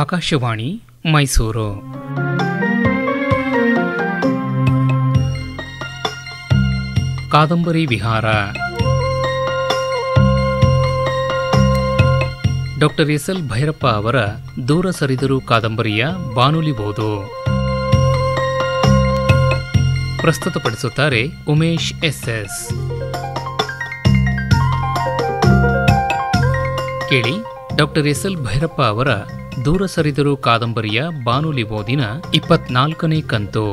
ಆಕಾಶವಾಣಿ ಮೈಸೂರು ಕಾದಂಬರಿ ವಿಹಾರ doctor S L Bhyrappa ಅವರ ದೂರ ಸರಿದರು ಕಾದಂಬರಿಯ ಬಾನುಲಿ ಪ್ರಸ್ತುತಪಡಿಸುತ್ತಾರೆ ಉಮೇಶ್ ಎಸ್ ಎಸ್ ಕೇಳಿ ಡಾಕ್ಟರ್ ಎಸ್ ಎಲ್ ಭೈರಪ್ಪ ಅವರ ದೂರ ಸರಿದರು ಕಾದಂಬರಿಯ ಬಾನುಲಿ ಓದಿನ ಇಪ್ಪತ್ನಾಲ್ಕನೇ ಕಂತು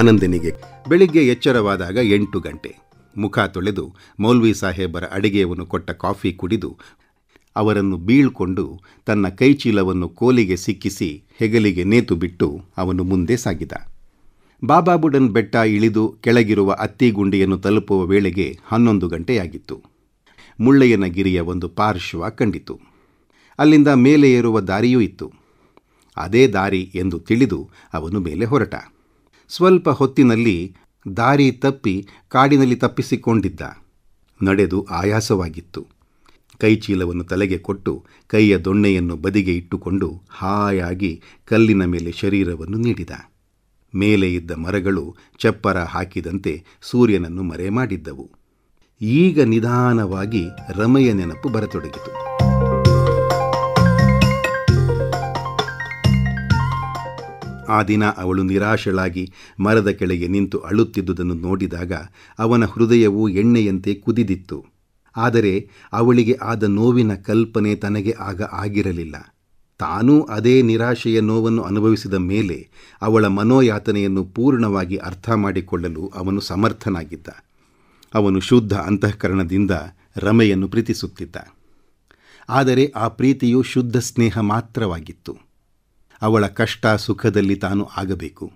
ಆನಂದನಿಗೆ ಬೆಳಿಗ್ಗೆ ಎಚ್ಚರವಾದಾಗ ಎಂಟು ಗಂಟೆ ಮುಖ ತೊಳೆದು ಮೌಲ್ವಿ ಸಾಹೇಬರ ಅಡಿಗೆಯನ್ನು ಕೊಟ್ಟ ಕಾಫಿ ಕುಡಿದು ಅವರನ್ನು ಬೀಳ್ಕೊಂಡು ತನ್ನ ಕೈಚೀಲವನ್ನು ಕೋಲಿಗೆ ಸಿಕ್ಕಿಸಿ ಹೆಗಲಿಗೆ ನೇತು ಬಿಟ್ಟು ಅವನು ಮುಂದೆ ಸಾಗಿದ ಬಾಬಾಬುಡನ್ ಬೆಟ್ಟ ಇಳಿದು ಕೆಳಗಿರುವ ಅತ್ತಿಗುಂಡಿಯನ್ನು ತಲುಪುವ ವೇಳೆಗೆ ಹನ್ನೊಂದು ಗಂಟೆಯಾಗಿತ್ತು ಗಿರಿಯ ಒಂದು ಪಾರ್ಶ್ವ ಕಂಡಿತು ಅಲ್ಲಿಂದ ಮೇಲೆ ಏರುವ ದಾರಿಯೂ ಇತ್ತು ಅದೇ ದಾರಿ ಎಂದು ತಿಳಿದು ಅವನು ಮೇಲೆ ಹೊರಟ ಸ್ವಲ್ಪ ಹೊತ್ತಿನಲ್ಲಿ ದಾರಿ ತಪ್ಪಿ ಕಾಡಿನಲ್ಲಿ ತಪ್ಪಿಸಿಕೊಂಡಿದ್ದ ನಡೆದು ಆಯಾಸವಾಗಿತ್ತು ಕೈಚೀಲವನ್ನು ತಲೆಗೆ ಕೊಟ್ಟು ಕೈಯ ದೊಣ್ಣೆಯನ್ನು ಬದಿಗೆ ಇಟ್ಟುಕೊಂಡು ಹಾಯಾಗಿ ಕಲ್ಲಿನ ಮೇಲೆ ಶರೀರವನ್ನು ನೀಡಿದ ಮೇಲೆ ಇದ್ದ ಮರಗಳು ಚಪ್ಪರ ಹಾಕಿದಂತೆ ಸೂರ್ಯನನ್ನು ಮರೆ ಮಾಡಿದ್ದವು ಈಗ ನಿಧಾನವಾಗಿ ರಮೆಯ ನೆನಪು ಬರತೊಡಗಿತು ಆ ದಿನ ಅವಳು ನಿರಾಶಳಾಗಿ ಮರದ ಕೆಳಗೆ ನಿಂತು ಅಳುತ್ತಿದ್ದುದನ್ನು ನೋಡಿದಾಗ ಅವನ ಹೃದಯವು ಎಣ್ಣೆಯಂತೆ ಕುದಿದಿತ್ತು ಆದರೆ ಅವಳಿಗೆ ಆದ ನೋವಿನ ಕಲ್ಪನೆ ತನಗೆ ಆಗ ಆಗಿರಲಿಲ್ಲ ತಾನೂ ಅದೇ ನಿರಾಶೆಯ ನೋವನ್ನು ಅನುಭವಿಸಿದ ಮೇಲೆ ಅವಳ ಮನೋಯಾತನೆಯನ್ನು ಪೂರ್ಣವಾಗಿ ಅರ್ಥ ಮಾಡಿಕೊಳ್ಳಲು ಅವನು ಸಮರ್ಥನಾಗಿದ್ದ ಅವನು ಶುದ್ಧ ಅಂತಃಕರಣದಿಂದ ರಮೆಯನ್ನು ಪ್ರೀತಿಸುತ್ತಿದ್ದ ಆದರೆ ಆ ಪ್ರೀತಿಯು ಶುದ್ಧ ಸ್ನೇಹ ಮಾತ್ರವಾಗಿತ್ತು ಅವಳ ಕಷ್ಟ ಸುಖದಲ್ಲಿ ತಾನು ಆಗಬೇಕು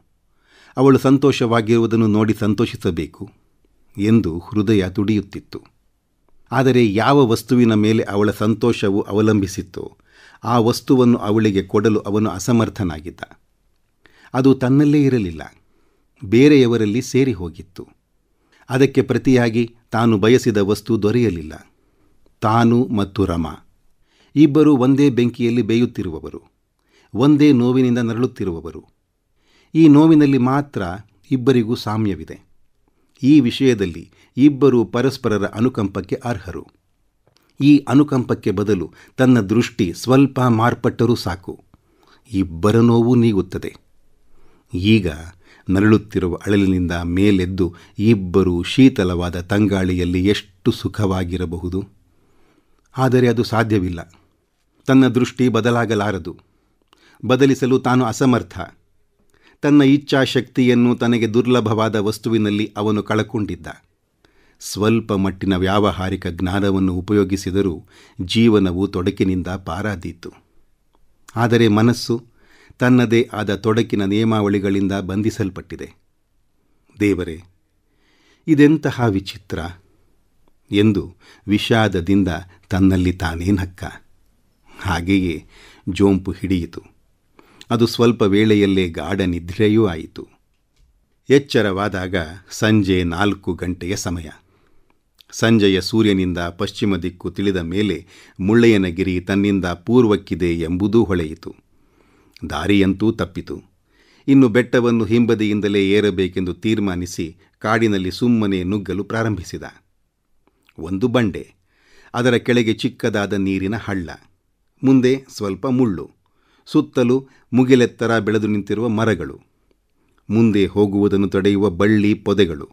ಅವಳು ಸಂತೋಷವಾಗಿರುವುದನ್ನು ನೋಡಿ ಸಂತೋಷಿಸಬೇಕು ಎಂದು ಹೃದಯ ತುಡಿಯುತ್ತಿತ್ತು ಆದರೆ ಯಾವ ವಸ್ತುವಿನ ಮೇಲೆ ಅವಳ ಸಂತೋಷವು ಅವಲಂಬಿಸಿತ್ತೋ ಆ ವಸ್ತುವನ್ನು ಅವಳಿಗೆ ಕೊಡಲು ಅವನು ಅಸಮರ್ಥನಾಗಿದ್ದ ಅದು ತನ್ನಲ್ಲೇ ಇರಲಿಲ್ಲ ಬೇರೆಯವರಲ್ಲಿ ಸೇರಿ ಹೋಗಿತ್ತು ಅದಕ್ಕೆ ಪ್ರತಿಯಾಗಿ ತಾನು ಬಯಸಿದ ವಸ್ತು ದೊರೆಯಲಿಲ್ಲ ತಾನು ಮತ್ತು ರಮಾ ಇಬ್ಬರು ಒಂದೇ ಬೆಂಕಿಯಲ್ಲಿ ಬೇಯುತ್ತಿರುವವರು ಒಂದೇ ನೋವಿನಿಂದ ನರಳುತ್ತಿರುವವರು ಈ ನೋವಿನಲ್ಲಿ ಮಾತ್ರ ಇಬ್ಬರಿಗೂ ಸಾಮ್ಯವಿದೆ ಈ ವಿಷಯದಲ್ಲಿ ಇಬ್ಬರು ಪರಸ್ಪರರ ಅನುಕಂಪಕ್ಕೆ ಅರ್ಹರು ಈ ಅನುಕಂಪಕ್ಕೆ ಬದಲು ತನ್ನ ದೃಷ್ಟಿ ಸ್ವಲ್ಪ ಮಾರ್ಪಟ್ಟರೂ ಸಾಕು ಇಬ್ಬರ ನೋವು ನೀಗುತ್ತದೆ ಈಗ ನರಳುತ್ತಿರುವ ಅಳಲಿನಿಂದ ಮೇಲೆದ್ದು ಇಬ್ಬರು ಶೀತಲವಾದ ತಂಗಾಳಿಯಲ್ಲಿ ಎಷ್ಟು ಸುಖವಾಗಿರಬಹುದು ಆದರೆ ಅದು ಸಾಧ್ಯವಿಲ್ಲ ತನ್ನ ದೃಷ್ಟಿ ಬದಲಾಗಲಾರದು ಬದಲಿಸಲು ತಾನು ಅಸಮರ್ಥ ತನ್ನ ಇಚ್ಛಾಶಕ್ತಿಯನ್ನು ತನಗೆ ದುರ್ಲಭವಾದ ವಸ್ತುವಿನಲ್ಲಿ ಅವನು ಕಳಕೊಂಡಿದ್ದ ಸ್ವಲ್ಪ ಮಟ್ಟಿನ ವ್ಯಾವಹಾರಿಕ ಜ್ಞಾನವನ್ನು ಉಪಯೋಗಿಸಿದರೂ ಜೀವನವು ತೊಡಕಿನಿಂದ ಪಾರಾದೀತು ಆದರೆ ಮನಸ್ಸು ತನ್ನದೇ ಆದ ತೊಡಕಿನ ನಿಯಮಾವಳಿಗಳಿಂದ ಬಂಧಿಸಲ್ಪಟ್ಟಿದೆ ದೇವರೇ ಇದೆಂತಹ ವಿಚಿತ್ರ ಎಂದು ವಿಷಾದದಿಂದ ತನ್ನಲ್ಲಿ ತಾನೇ ನಕ್ಕ ಹಾಗೆಯೇ ಜೋಂಪು ಹಿಡಿಯಿತು ಅದು ಸ್ವಲ್ಪ ವೇಳೆಯಲ್ಲೇ ಗಾಢ ನಿದ್ರೆಯೂ ಆಯಿತು ಎಚ್ಚರವಾದಾಗ ಸಂಜೆ ನಾಲ್ಕು ಗಂಟೆಯ ಸಮಯ ಸಂಜೆಯ ಸೂರ್ಯನಿಂದ ಪಶ್ಚಿಮ ದಿಕ್ಕು ತಿಳಿದ ಮೇಲೆ ಮುಳ್ಳಯ್ಯನಗಿರಿ ತನ್ನಿಂದ ಪೂರ್ವಕ್ಕಿದೆ ಎಂಬುದೂ ಹೊಳೆಯಿತು ದಾರಿಯಂತೂ ತಪ್ಪಿತು ಇನ್ನು ಬೆಟ್ಟವನ್ನು ಹಿಂಬದಿಯಿಂದಲೇ ಏರಬೇಕೆಂದು ತೀರ್ಮಾನಿಸಿ ಕಾಡಿನಲ್ಲಿ ಸುಮ್ಮನೆ ನುಗ್ಗಲು ಪ್ರಾರಂಭಿಸಿದ ಒಂದು ಬಂಡೆ ಅದರ ಕೆಳಗೆ ಚಿಕ್ಕದಾದ ನೀರಿನ ಹಳ್ಳ ಮುಂದೆ ಸ್ವಲ್ಪ ಮುಳ್ಳು ಸುತ್ತಲೂ ಮುಗಿಲೆತ್ತರ ಬೆಳೆದು ನಿಂತಿರುವ ಮರಗಳು ಮುಂದೆ ಹೋಗುವುದನ್ನು ತಡೆಯುವ ಬಳ್ಳಿ ಪೊದೆಗಳು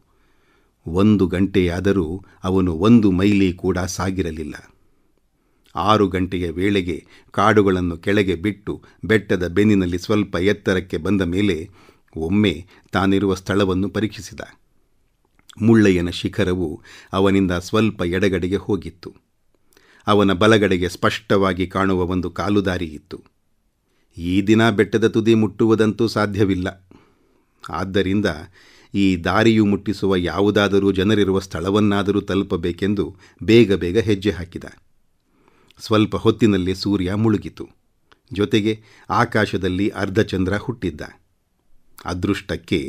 ಒಂದು ಗಂಟೆಯಾದರೂ ಅವನು ಒಂದು ಮೈಲಿ ಕೂಡ ಸಾಗಿರಲಿಲ್ಲ ಆರು ಗಂಟೆಯ ವೇಳೆಗೆ ಕಾಡುಗಳನ್ನು ಕೆಳಗೆ ಬಿಟ್ಟು ಬೆಟ್ಟದ ಬೆನ್ನಿನಲ್ಲಿ ಸ್ವಲ್ಪ ಎತ್ತರಕ್ಕೆ ಬಂದ ಮೇಲೆ ಒಮ್ಮೆ ತಾನಿರುವ ಸ್ಥಳವನ್ನು ಪರೀಕ್ಷಿಸಿದ ಮುಳ್ಳಯ್ಯನ ಶಿಖರವು ಅವನಿಂದ ಸ್ವಲ್ಪ ಎಡಗಡೆಗೆ ಹೋಗಿತ್ತು ಅವನ ಬಲಗಡೆಗೆ ಸ್ಪಷ್ಟವಾಗಿ ಕಾಣುವ ಒಂದು ಕಾಲುದಾರಿಯಿತ್ತು ಇತ್ತು ಈ ದಿನ ಬೆಟ್ಟದ ತುದಿ ಮುಟ್ಟುವುದಂತೂ ಸಾಧ್ಯವಿಲ್ಲ ಆದ್ದರಿಂದ ಈ ದಾರಿಯು ಮುಟ್ಟಿಸುವ ಯಾವುದಾದರೂ ಜನರಿರುವ ಸ್ಥಳವನ್ನಾದರೂ ತಲುಪಬೇಕೆಂದು ಬೇಗ ಬೇಗ ಹೆಜ್ಜೆ ಹಾಕಿದ ಸ್ವಲ್ಪ ಹೊತ್ತಿನಲ್ಲೇ ಸೂರ್ಯ ಮುಳುಗಿತು ಜೊತೆಗೆ ಆಕಾಶದಲ್ಲಿ ಅರ್ಧಚಂದ್ರ ಹುಟ್ಟಿದ್ದ ಅದೃಷ್ಟಕ್ಕೆ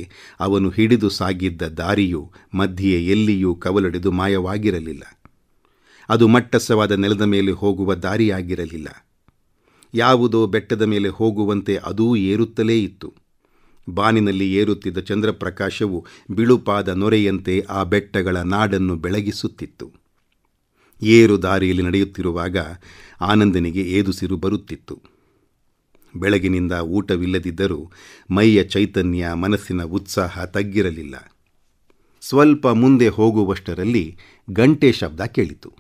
ಅವನು ಹಿಡಿದು ಸಾಗಿದ್ದ ದಾರಿಯು ಮಧ್ಯೆ ಎಲ್ಲಿಯೂ ಕವಲೊಡೆದು ಮಾಯವಾಗಿರಲಿಲ್ಲ ಅದು ಮಟ್ಟಸವಾದ ನೆಲದ ಮೇಲೆ ಹೋಗುವ ದಾರಿಯಾಗಿರಲಿಲ್ಲ ಯಾವುದೋ ಬೆಟ್ಟದ ಮೇಲೆ ಹೋಗುವಂತೆ ಅದೂ ಏರುತ್ತಲೇ ಇತ್ತು ಬಾನಿನಲ್ಲಿ ಏರುತ್ತಿದ್ದ ಚಂದ್ರಪ್ರಕಾಶವು ಬಿಳುಪಾದ ನೊರೆಯಂತೆ ಆ ಬೆಟ್ಟಗಳ ನಾಡನ್ನು ಬೆಳಗಿಸುತ್ತಿತ್ತು ಏರು ದಾರಿಯಲ್ಲಿ ನಡೆಯುತ್ತಿರುವಾಗ ಆನಂದನಿಗೆ ಏದುಸಿರು ಬರುತ್ತಿತ್ತು ಬೆಳಗಿನಿಂದ ಊಟವಿಲ್ಲದಿದ್ದರೂ ಮೈಯ ಚೈತನ್ಯ ಮನಸ್ಸಿನ ಉತ್ಸಾಹ ತಗ್ಗಿರಲಿಲ್ಲ ಸ್ವಲ್ಪ ಮುಂದೆ ಹೋಗುವಷ್ಟರಲ್ಲಿ ಗಂಟೆ ಶಬ್ದ ಕೇಳಿತು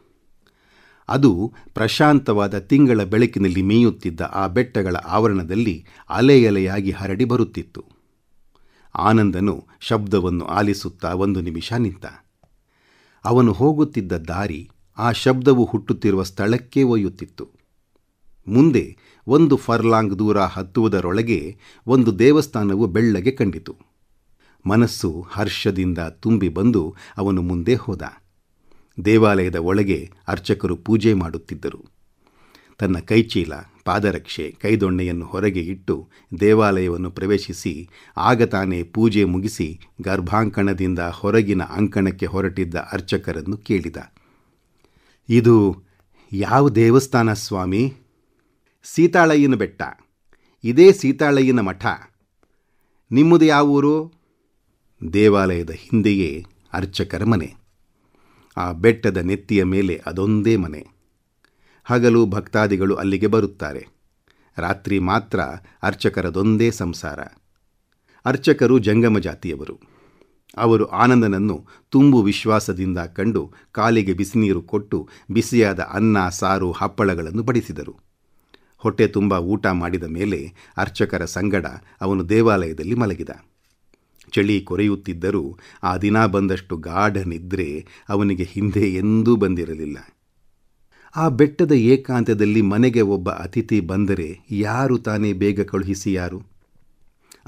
ಅದು ಪ್ರಶಾಂತವಾದ ತಿಂಗಳ ಬೆಳಕಿನಲ್ಲಿ ಮೇಯುತ್ತಿದ್ದ ಆ ಬೆಟ್ಟಗಳ ಆವರಣದಲ್ಲಿ ಅಲೆಯಲೆಯಾಗಿ ಹರಡಿ ಬರುತ್ತಿತ್ತು ಆನಂದನು ಶಬ್ದವನ್ನು ಆಲಿಸುತ್ತಾ ಒಂದು ನಿಮಿಷ ನಿಂತ ಅವನು ಹೋಗುತ್ತಿದ್ದ ದಾರಿ ಆ ಶಬ್ದವು ಹುಟ್ಟುತ್ತಿರುವ ಸ್ಥಳಕ್ಕೆ ಒಯ್ಯುತ್ತಿತ್ತು ಮುಂದೆ ಒಂದು ಫರ್ಲಾಂಗ್ ದೂರ ಹತ್ತುವುದರೊಳಗೆ ಒಂದು ದೇವಸ್ಥಾನವು ಬೆಳ್ಳಗೆ ಕಂಡಿತು ಮನಸ್ಸು ಹರ್ಷದಿಂದ ತುಂಬಿ ಬಂದು ಅವನು ಮುಂದೆ ಹೋದ ದೇವಾಲಯದ ಒಳಗೆ ಅರ್ಚಕರು ಪೂಜೆ ಮಾಡುತ್ತಿದ್ದರು ತನ್ನ ಕೈಚೀಲ ಪಾದರಕ್ಷೆ ಕೈದೊಣ್ಣೆಯನ್ನು ಹೊರಗೆ ಇಟ್ಟು ದೇವಾಲಯವನ್ನು ಪ್ರವೇಶಿಸಿ ಆಗ ತಾನೇ ಪೂಜೆ ಮುಗಿಸಿ ಗರ್ಭಾಂಕಣದಿಂದ ಹೊರಗಿನ ಅಂಕಣಕ್ಕೆ ಹೊರಟಿದ್ದ ಅರ್ಚಕರನ್ನು ಕೇಳಿದ ಇದು ಯಾವ ದೇವಸ್ಥಾನ ಸ್ವಾಮಿ ಸೀತಾಳಯ್ಯನ ಬೆಟ್ಟ ಇದೇ ಸೀತಾಳಯ್ಯನ ಮಠ ನಿಮ್ಮದು ಯಾವ ಊರು ದೇವಾಲಯದ ಹಿಂದೆಯೇ ಅರ್ಚಕರ ಮನೆ ಆ ಬೆಟ್ಟದ ನೆತ್ತಿಯ ಮೇಲೆ ಅದೊಂದೇ ಮನೆ ಹಗಲು ಭಕ್ತಾದಿಗಳು ಅಲ್ಲಿಗೆ ಬರುತ್ತಾರೆ ರಾತ್ರಿ ಮಾತ್ರ ಅರ್ಚಕರದೊಂದೇ ಸಂಸಾರ ಅರ್ಚಕರು ಜಂಗಮ ಜಾತಿಯವರು ಅವರು ಆನಂದನನ್ನು ತುಂಬು ವಿಶ್ವಾಸದಿಂದ ಕಂಡು ಕಾಲಿಗೆ ಬಿಸಿನೀರು ಕೊಟ್ಟು ಬಿಸಿಯಾದ ಅನ್ನ ಸಾರು ಹಪ್ಪಳಗಳನ್ನು ಬಡಿಸಿದರು ಹೊಟ್ಟೆ ತುಂಬ ಊಟ ಮಾಡಿದ ಮೇಲೆ ಅರ್ಚಕರ ಸಂಗಡ ಅವನು ದೇವಾಲಯದಲ್ಲಿ ಮಲಗಿದ ಚಳಿ ಕೊರೆಯುತ್ತಿದ್ದರೂ ಆ ದಿನ ಬಂದಷ್ಟು ಗಾಢ ನಿದ್ರೆ ಅವನಿಗೆ ಹಿಂದೆ ಎಂದೂ ಬಂದಿರಲಿಲ್ಲ ಆ ಬೆಟ್ಟದ ಏಕಾಂತದಲ್ಲಿ ಮನೆಗೆ ಒಬ್ಬ ಅತಿಥಿ ಬಂದರೆ ಯಾರು ತಾನೇ ಬೇಗ ಕಳುಹಿಸಿ ಯಾರು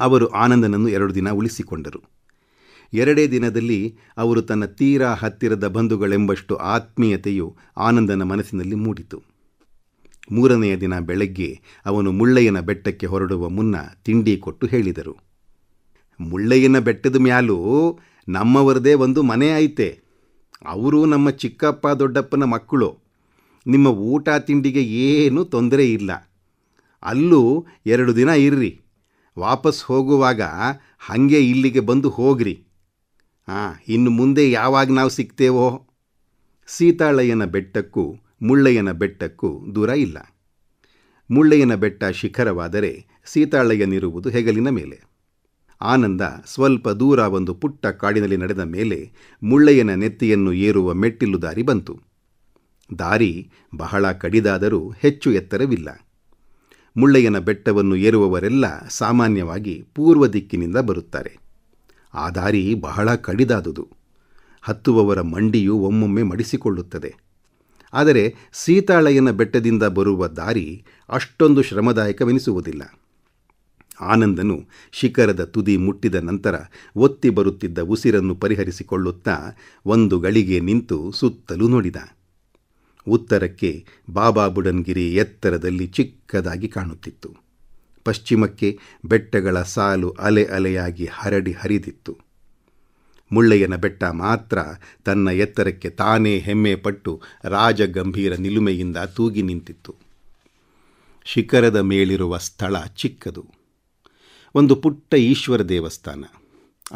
ಅವರು ಆನಂದನನ್ನು ಎರಡು ದಿನ ಉಳಿಸಿಕೊಂಡರು ಎರಡೇ ದಿನದಲ್ಲಿ ಅವರು ತನ್ನ ತೀರಾ ಹತ್ತಿರದ ಬಂಧುಗಳೆಂಬಷ್ಟು ಆತ್ಮೀಯತೆಯು ಆನಂದನ ಮನಸ್ಸಿನಲ್ಲಿ ಮೂಡಿತು ಮೂರನೆಯ ದಿನ ಬೆಳಗ್ಗೆ ಅವನು ಮುಳ್ಳಯ್ಯನ ಬೆಟ್ಟಕ್ಕೆ ಹೊರಡುವ ಮುನ್ನ ತಿಂಡಿ ಕೊಟ್ಟು ಹೇಳಿದರು ಮುಳ್ಳಯ್ಯನ ಬೆಟ್ಟದ ಮ್ಯಾಲೂ ನಮ್ಮವರದೇ ಒಂದು ಮನೆ ಐತೆ ಅವರು ನಮ್ಮ ಚಿಕ್ಕಪ್ಪ ದೊಡ್ಡಪ್ಪನ ಮಕ್ಕಳು ನಿಮ್ಮ ಊಟ ತಿಂಡಿಗೆ ಏನೂ ತೊಂದರೆ ಇಲ್ಲ ಅಲ್ಲೂ ಎರಡು ದಿನ ಇರ್ರಿ ವಾಪಸ್ ಹೋಗುವಾಗ ಹಾಗೆ ಇಲ್ಲಿಗೆ ಬಂದು ಹೋಗ್ರಿ ಆ ಇನ್ನು ಮುಂದೆ ಯಾವಾಗ ನಾವು ಸಿಗ್ತೇವೋ ಸೀತಾಳಯ್ಯನ ಬೆಟ್ಟಕ್ಕೂ ಮುಳ್ಳಯ್ಯನ ಬೆಟ್ಟಕ್ಕೂ ದೂರ ಇಲ್ಲ ಮುಳ್ಳಯ್ಯನ ಬೆಟ್ಟ ಶಿಖರವಾದರೆ ಸೀತಾಳಯ್ಯನಿರುವುದು ಹೆಗಲಿನ ಮೇಲೆ ಆನಂದ ಸ್ವಲ್ಪ ದೂರ ಒಂದು ಪುಟ್ಟ ಕಾಡಿನಲ್ಲಿ ನಡೆದ ಮೇಲೆ ಮುಳ್ಳಯ್ಯನ ನೆತ್ತಿಯನ್ನು ಏರುವ ಮೆಟ್ಟಿಲು ದಾರಿ ಬಂತು ದಾರಿ ಬಹಳ ಕಡಿದಾದರೂ ಹೆಚ್ಚು ಎತ್ತರವಿಲ್ಲ ಮುಳ್ಳಯ್ಯನ ಬೆಟ್ಟವನ್ನು ಏರುವವರೆಲ್ಲ ಸಾಮಾನ್ಯವಾಗಿ ಪೂರ್ವ ದಿಕ್ಕಿನಿಂದ ಬರುತ್ತಾರೆ ಆ ದಾರಿ ಬಹಳ ಕಡಿದಾದುದು ಹತ್ತುವವರ ಮಂಡಿಯು ಒಮ್ಮೊಮ್ಮೆ ಮಡಿಸಿಕೊಳ್ಳುತ್ತದೆ ಆದರೆ ಸೀತಾಳಯ್ಯನ ಬೆಟ್ಟದಿಂದ ಬರುವ ದಾರಿ ಅಷ್ಟೊಂದು ಶ್ರಮದಾಯಕವೆನಿಸುವುದಿಲ್ಲ ಆನಂದನು ಶಿಖರದ ತುದಿ ಮುಟ್ಟಿದ ನಂತರ ಒತ್ತಿ ಬರುತ್ತಿದ್ದ ಉಸಿರನ್ನು ಪರಿಹರಿಸಿಕೊಳ್ಳುತ್ತಾ ಒಂದು ಗಳಿಗೆ ನಿಂತು ಸುತ್ತಲೂ ನೋಡಿದ ಉತ್ತರಕ್ಕೆ ಬಾಬಾ ಬುಡನ್ಗಿರಿ ಎತ್ತರದಲ್ಲಿ ಚಿಕ್ಕದಾಗಿ ಕಾಣುತ್ತಿತ್ತು ಪಶ್ಚಿಮಕ್ಕೆ ಬೆಟ್ಟಗಳ ಸಾಲು ಅಲೆ ಅಲೆಯಾಗಿ ಹರಡಿ ಹರಿದಿತ್ತು ಮುಳ್ಳಯ್ಯನ ಬೆಟ್ಟ ಮಾತ್ರ ತನ್ನ ಎತ್ತರಕ್ಕೆ ತಾನೇ ಹೆಮ್ಮೆ ಪಟ್ಟು ರಾಜಗಂಭೀರ ನಿಲುಮೆಯಿಂದ ತೂಗಿ ನಿಂತಿತ್ತು ಶಿಖರದ ಮೇಲಿರುವ ಸ್ಥಳ ಚಿಕ್ಕದು ಒಂದು ಪುಟ್ಟ ಈಶ್ವರ ದೇವಸ್ಥಾನ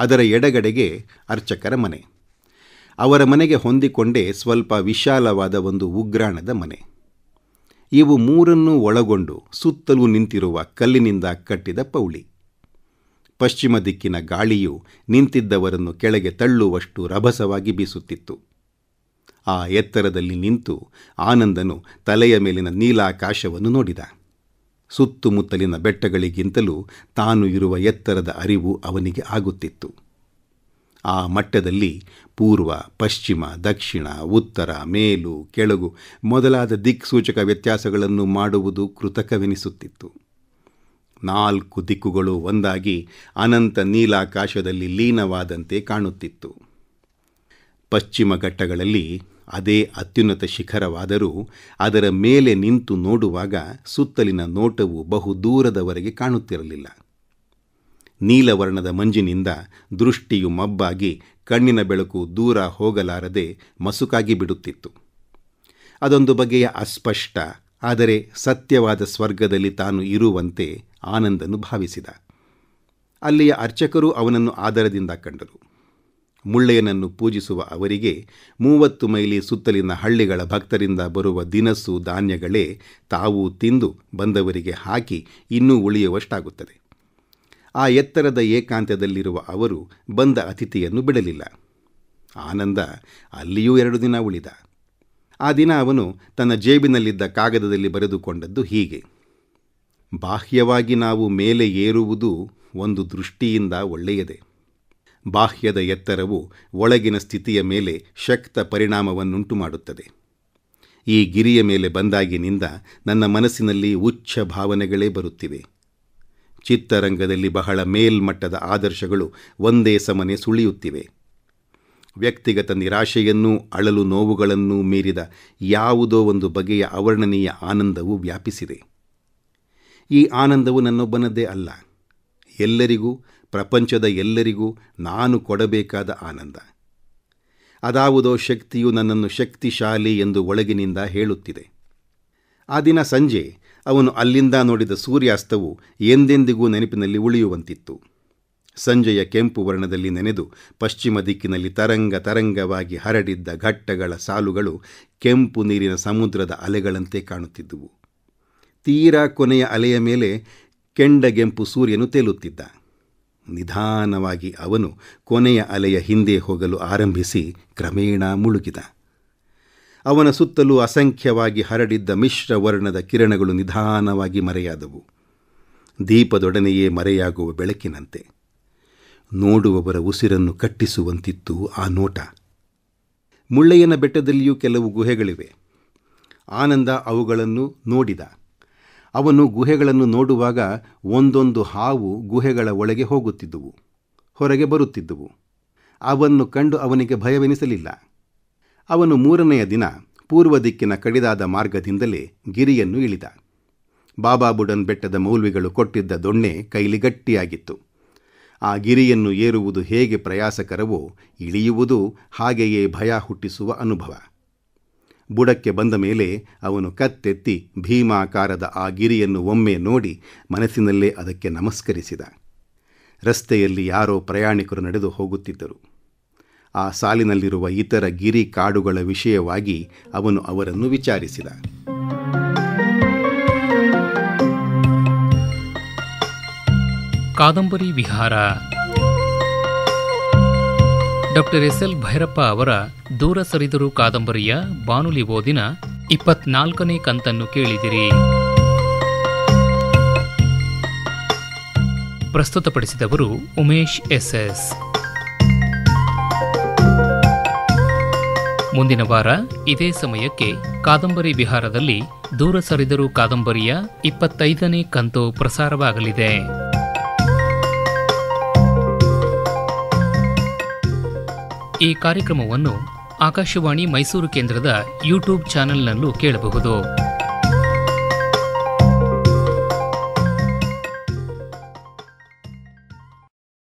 ಅದರ ಎಡಗಡೆಗೆ ಅರ್ಚಕರ ಮನೆ ಅವರ ಮನೆಗೆ ಹೊಂದಿಕೊಂಡೇ ಸ್ವಲ್ಪ ವಿಶಾಲವಾದ ಒಂದು ಉಗ್ರಾಣದ ಮನೆ ಇವು ಮೂರನ್ನೂ ಒಳಗೊಂಡು ಸುತ್ತಲೂ ನಿಂತಿರುವ ಕಲ್ಲಿನಿಂದ ಕಟ್ಟಿದ ಪೌಳಿ ಪಶ್ಚಿಮ ದಿಕ್ಕಿನ ಗಾಳಿಯು ನಿಂತಿದ್ದವರನ್ನು ಕೆಳಗೆ ತಳ್ಳುವಷ್ಟು ರಭಸವಾಗಿ ಬೀಸುತ್ತಿತ್ತು ಆ ಎತ್ತರದಲ್ಲಿ ನಿಂತು ಆನಂದನು ತಲೆಯ ಮೇಲಿನ ನೀಲಾಕಾಶವನ್ನು ನೋಡಿದ ಸುತ್ತಮುತ್ತಲಿನ ಬೆಟ್ಟಗಳಿಗಿಂತಲೂ ತಾನು ಇರುವ ಎತ್ತರದ ಅರಿವು ಅವನಿಗೆ ಆಗುತ್ತಿತ್ತು ಆ ಮಟ್ಟದಲ್ಲಿ ಪೂರ್ವ ಪಶ್ಚಿಮ ದಕ್ಷಿಣ ಉತ್ತರ ಮೇಲು ಕೆಳಗು ಮೊದಲಾದ ದಿಕ್ಸೂಚಕ ವ್ಯತ್ಯಾಸಗಳನ್ನು ಮಾಡುವುದು ಕೃತಕವೆನಿಸುತ್ತಿತ್ತು ನಾಲ್ಕು ದಿಕ್ಕುಗಳು ಒಂದಾಗಿ ಅನಂತ ನೀಲಾಕಾಶದಲ್ಲಿ ಲೀನವಾದಂತೆ ಕಾಣುತ್ತಿತ್ತು ಪಶ್ಚಿಮ ಘಟ್ಟಗಳಲ್ಲಿ ಅದೇ ಅತ್ಯುನ್ನತ ಶಿಖರವಾದರೂ ಅದರ ಮೇಲೆ ನಿಂತು ನೋಡುವಾಗ ಸುತ್ತಲಿನ ನೋಟವು ಬಹುದೂರದವರೆಗೆ ಕಾಣುತ್ತಿರಲಿಲ್ಲ ನೀಲವರ್ಣದ ಮಂಜಿನಿಂದ ದೃಷ್ಟಿಯು ಮಬ್ಬಾಗಿ ಕಣ್ಣಿನ ಬೆಳಕು ದೂರ ಹೋಗಲಾರದೆ ಮಸುಕಾಗಿ ಬಿಡುತ್ತಿತ್ತು ಅದೊಂದು ಬಗೆಯ ಅಸ್ಪಷ್ಟ ಆದರೆ ಸತ್ಯವಾದ ಸ್ವರ್ಗದಲ್ಲಿ ತಾನು ಇರುವಂತೆ ಆನಂದನು ಭಾವಿಸಿದ ಅಲ್ಲಿಯ ಅರ್ಚಕರು ಅವನನ್ನು ಆದರದಿಂದ ಕಂಡರು ಮುಳ್ಳಯ್ಯನನ್ನು ಪೂಜಿಸುವ ಅವರಿಗೆ ಮೂವತ್ತು ಮೈಲಿ ಸುತ್ತಲಿನ ಹಳ್ಳಿಗಳ ಭಕ್ತರಿಂದ ಬರುವ ದಿನಸು ಧಾನ್ಯಗಳೇ ತಾವು ತಿಂದು ಬಂದವರಿಗೆ ಹಾಕಿ ಇನ್ನೂ ಉಳಿಯುವಷ್ಟಾಗುತ್ತದೆ ಆ ಎತ್ತರದ ಏಕಾಂತದಲ್ಲಿರುವ ಅವರು ಬಂದ ಅತಿಥಿಯನ್ನು ಬಿಡಲಿಲ್ಲ ಆನಂದ ಅಲ್ಲಿಯೂ ಎರಡು ದಿನ ಉಳಿದ ಆ ದಿನ ಅವನು ತನ್ನ ಜೇಬಿನಲ್ಲಿದ್ದ ಕಾಗದದಲ್ಲಿ ಬರೆದುಕೊಂಡದ್ದು ಹೀಗೆ ಬಾಹ್ಯವಾಗಿ ನಾವು ಮೇಲೆ ಏರುವುದು ಒಂದು ದೃಷ್ಟಿಯಿಂದ ಒಳ್ಳೆಯದೆ ಬಾಹ್ಯದ ಎತ್ತರವು ಒಳಗಿನ ಸ್ಥಿತಿಯ ಮೇಲೆ ಶಕ್ತ ಪರಿಣಾಮವನ್ನುಂಟು ಮಾಡುತ್ತದೆ ಈ ಗಿರಿಯ ಮೇಲೆ ಬಂದಾಗಿನಿಂದ ನನ್ನ ಮನಸ್ಸಿನಲ್ಲಿ ಉಚ್ಚ ಭಾವನೆಗಳೇ ಬರುತ್ತಿವೆ ಚಿತ್ತರಂಗದಲ್ಲಿ ಬಹಳ ಮೇಲ್ಮಟ್ಟದ ಆದರ್ಶಗಳು ಒಂದೇ ಸಮನೆ ಸುಳಿಯುತ್ತಿವೆ ವ್ಯಕ್ತಿಗತ ನಿರಾಶೆಯನ್ನೂ ಅಳಲು ನೋವುಗಳನ್ನೂ ಮೀರಿದ ಯಾವುದೋ ಒಂದು ಬಗೆಯ ಅವರ್ಣನೀಯ ಆನಂದವು ವ್ಯಾಪಿಸಿದೆ ಈ ಆನಂದವು ನನ್ನೊಬ್ಬನದ್ದೇ ಅಲ್ಲ ಎಲ್ಲರಿಗೂ ಪ್ರಪಂಚದ ಎಲ್ಲರಿಗೂ ನಾನು ಕೊಡಬೇಕಾದ ಆನಂದ ಅದಾವುದೋ ಶಕ್ತಿಯು ನನ್ನನ್ನು ಶಕ್ತಿಶಾಲಿ ಎಂದು ಒಳಗಿನಿಂದ ಹೇಳುತ್ತಿದೆ ಆ ದಿನ ಸಂಜೆ ಅವನು ಅಲ್ಲಿಂದ ನೋಡಿದ ಸೂರ್ಯಾಸ್ತವು ಎಂದೆಂದಿಗೂ ನೆನಪಿನಲ್ಲಿ ಉಳಿಯುವಂತಿತ್ತು ಸಂಜೆಯ ಕೆಂಪು ವರ್ಣದಲ್ಲಿ ನೆನೆದು ಪಶ್ಚಿಮ ದಿಕ್ಕಿನಲ್ಲಿ ತರಂಗ ತರಂಗವಾಗಿ ಹರಡಿದ್ದ ಘಟ್ಟಗಳ ಸಾಲುಗಳು ಕೆಂಪು ನೀರಿನ ಸಮುದ್ರದ ಅಲೆಗಳಂತೆ ಕಾಣುತ್ತಿದ್ದುವು ತೀರಾ ಕೊನೆಯ ಅಲೆಯ ಮೇಲೆ ಕೆಂಡಗೆಂಪು ಸೂರ್ಯನು ತೇಲುತ್ತಿದ್ದ ನಿಧಾನವಾಗಿ ಅವನು ಕೊನೆಯ ಅಲೆಯ ಹಿಂದೆ ಹೋಗಲು ಆರಂಭಿಸಿ ಕ್ರಮೇಣ ಮುಳುಗಿದ ಅವನ ಸುತ್ತಲೂ ಅಸಂಖ್ಯವಾಗಿ ಹರಡಿದ್ದ ಮಿಶ್ರ ವರ್ಣದ ಕಿರಣಗಳು ನಿಧಾನವಾಗಿ ಮರೆಯಾದವು ದೀಪದೊಡನೆಯೇ ಮರೆಯಾಗುವ ಬೆಳಕಿನಂತೆ ನೋಡುವವರ ಉಸಿರನ್ನು ಕಟ್ಟಿಸುವಂತಿತ್ತು ಆ ನೋಟ ಮುಳ್ಳಯ್ಯನ ಬೆಟ್ಟದಲ್ಲಿಯೂ ಕೆಲವು ಗುಹೆಗಳಿವೆ ಆನಂದ ಅವುಗಳನ್ನು ನೋಡಿದ ಅವನು ಗುಹೆಗಳನ್ನು ನೋಡುವಾಗ ಒಂದೊಂದು ಹಾವು ಗುಹೆಗಳ ಒಳಗೆ ಹೋಗುತ್ತಿದ್ದುವು ಹೊರಗೆ ಬರುತ್ತಿದ್ದುವು ಅವನ್ನು ಕಂಡು ಅವನಿಗೆ ಭಯವೆನಿಸಲಿಲ್ಲ ಅವನು ಮೂರನೆಯ ದಿನ ಪೂರ್ವ ದಿಕ್ಕಿನ ಕಡಿದಾದ ಮಾರ್ಗದಿಂದಲೇ ಗಿರಿಯನ್ನು ಇಳಿದ ಬಾಬಾ ಬುಡನ್ ಬೆಟ್ಟದ ಮೌಲ್ವಿಗಳು ಕೊಟ್ಟಿದ್ದ ದೊಣ್ಣೆ ಕೈಲಿಗಟ್ಟಿಯಾಗಿತ್ತು ಆ ಗಿರಿಯನ್ನು ಏರುವುದು ಹೇಗೆ ಪ್ರಯಾಸಕರವೋ ಇಳಿಯುವುದು ಹಾಗೆಯೇ ಭಯ ಹುಟ್ಟಿಸುವ ಅನುಭವ ಬುಡಕ್ಕೆ ಬಂದ ಮೇಲೆ ಅವನು ಕತ್ತೆತ್ತಿ ಭೀಮಾಕಾರದ ಆ ಗಿರಿಯನ್ನು ಒಮ್ಮೆ ನೋಡಿ ಮನಸ್ಸಿನಲ್ಲೇ ಅದಕ್ಕೆ ನಮಸ್ಕರಿಸಿದ ರಸ್ತೆಯಲ್ಲಿ ಯಾರೋ ಪ್ರಯಾಣಿಕರು ನಡೆದು ಹೋಗುತ್ತಿದ್ದರು ಆ ಸಾಲಿನಲ್ಲಿರುವ ಇತರ ಗಿರಿ ಕಾಡುಗಳ ವಿಷಯವಾಗಿ ಅವನು ಅವರನ್ನು ವಿಚಾರಿಸಿದ ಕಾದಂಬರಿ ವಿಹಾರ ಡಾಕ್ಟರ್ ಎಸ್ ಎಲ್ ಭೈರಪ್ಪ ಅವರ ದೂರ ಸರಿದರು ಕಾದಂಬರಿಯ ಬಾನುಲಿ ಓದಿನ ಇಪ್ಪತ್ನಾಲ್ಕನೇ ಕಂತನ್ನು ಕೇಳಿದಿರಿ ಪ್ರಸ್ತುತಪಡಿಸಿದವರು ಉಮೇಶ್ ಎಸ್ ಎಸ್ ಮುಂದಿನ ವಾರ ಇದೇ ಸಮಯಕ್ಕೆ ಕಾದಂಬರಿ ವಿಹಾರದಲ್ಲಿ ದೂರ ಸರಿದರು ಕಾದಂಬರಿಯ ಇಪ್ಪತ್ತೈದನೇ ಕಂತು ಪ್ರಸಾರವಾಗಲಿದೆ ಈ ಕಾರ್ಯಕ್ರಮವನ್ನು ಆಕಾಶವಾಣಿ ಮೈಸೂರು ಕೇಂದ್ರದ ಯೂಟ್ಯೂಬ್ ಚಾನೆಲ್ನಲ್ಲೂ ಕೇಳಬಹುದು